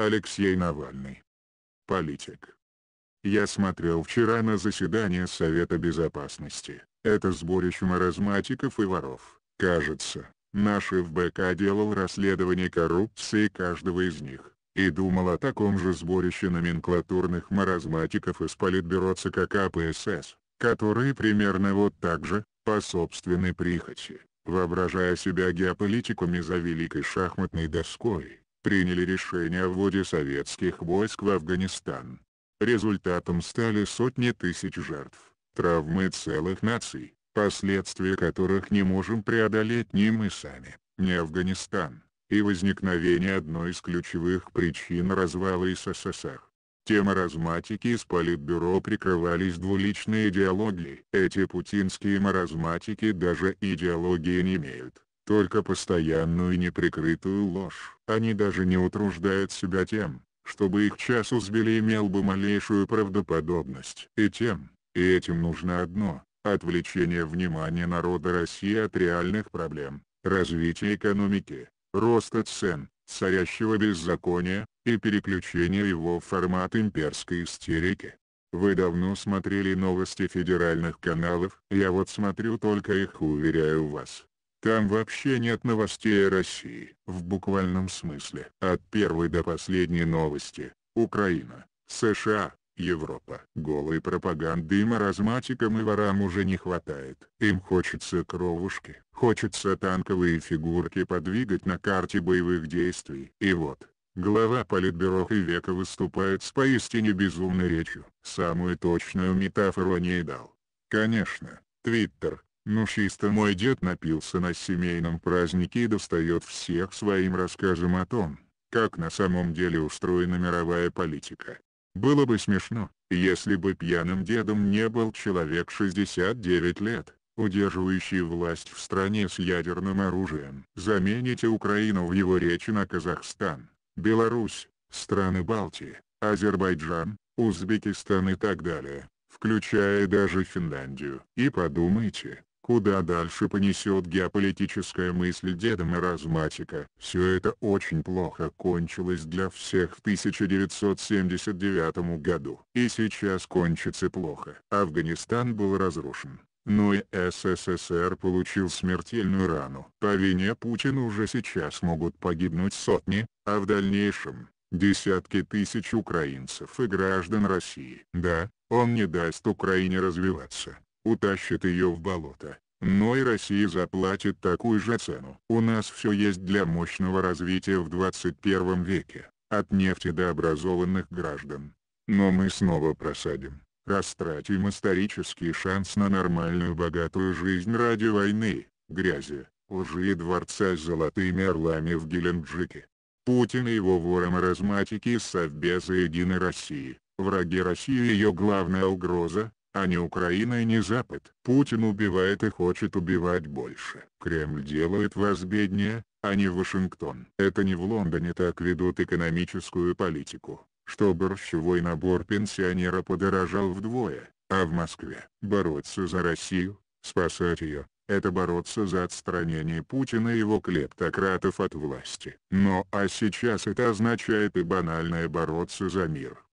Алексей Навальный. Политик. Я смотрел вчера на заседание Совета Безопасности. Это сборище маразматиков и воров. Кажется, наш ФБК делал расследование коррупции каждого из них. И думал о таком же сборище номенклатурных маразматиков из Политбюро ЦК КПСС, которые примерно вот так же, по собственной прихоти, воображая себя геополитиками за великой шахматной доской, приняли решение о вводе советских войск в Афганистан. Результатом стали сотни тысяч жертв, травмы целых наций, последствия которых не можем преодолеть ни мы сами, ни Афганистан, и возникновение одной из ключевых причин развала СССР. Тема маразматики из Политбюро прикрывались двуличные идеологии. Эти путинские маразматики даже идеологии не имеют только постоянную и неприкрытую ложь. Они даже не утруждают себя тем, чтобы их час узбили имел бы малейшую правдоподобность. И тем, и этим нужно одно – отвлечение внимания народа России от реальных проблем, развития экономики, роста цен, царящего беззакония, и переключение его в формат имперской истерики. Вы давно смотрели новости федеральных каналов? Я вот смотрю только их, уверяю вас. Там вообще нет новостей о России, в буквальном смысле. От первой до последней новости. Украина, США, Европа. Голой пропаганды и маразматикам и ворам уже не хватает. Им хочется кровушки, хочется танковые фигурки подвигать на карте боевых действий. И вот, глава Политбюро Века выступает с поистине безумной речью. Самую точную метафору не дал. Конечно, Твиттер, ну чисто мой дед напился на семейном празднике и достает всех своим рассказом о том, как на самом деле устроена мировая политика. Было бы смешно, если бы пьяным дедом не был человек 69 лет, удерживающий власть в стране с ядерным оружием. Замените Украину в его речи на Казахстан, Беларусь, страны Балтии, Азербайджан, Узбекистан и так далее, включая даже Финляндию. И подумайте, Куда дальше понесет геополитическая мысль деда маразматика? Все это очень плохо кончилось для всех в 1979 году. И сейчас кончится плохо. Афганистан был разрушен. Но и СССР получил смертельную рану. По вине Путина уже сейчас могут погибнуть сотни, а в дальнейшем – десятки тысяч украинцев и граждан России. Да, он не даст Украине развиваться утащит ее в болото. Но и Россия заплатит такую же цену. У нас все есть для мощного развития в 21 веке, от нефти до образованных граждан. Но мы снова просадим, растратим исторический шанс на нормальную богатую жизнь ради войны, грязи, лжи и дворца с золотыми орлами в Геленджике. Путин и его вором-маразматики из Совбеза Единой России, враги России и ее главная угроза, а не Украина и не Запад. Путин убивает и хочет убивать больше. Кремль делает вас беднее, а не Вашингтон. Это не в Лондоне так ведут экономическую политику, что борщевой набор пенсионера подорожал вдвое, а в Москве. Бороться за Россию, спасать ее, это бороться за отстранение Путина и его клептократов от власти. Но а сейчас это означает и банальное бороться за мир.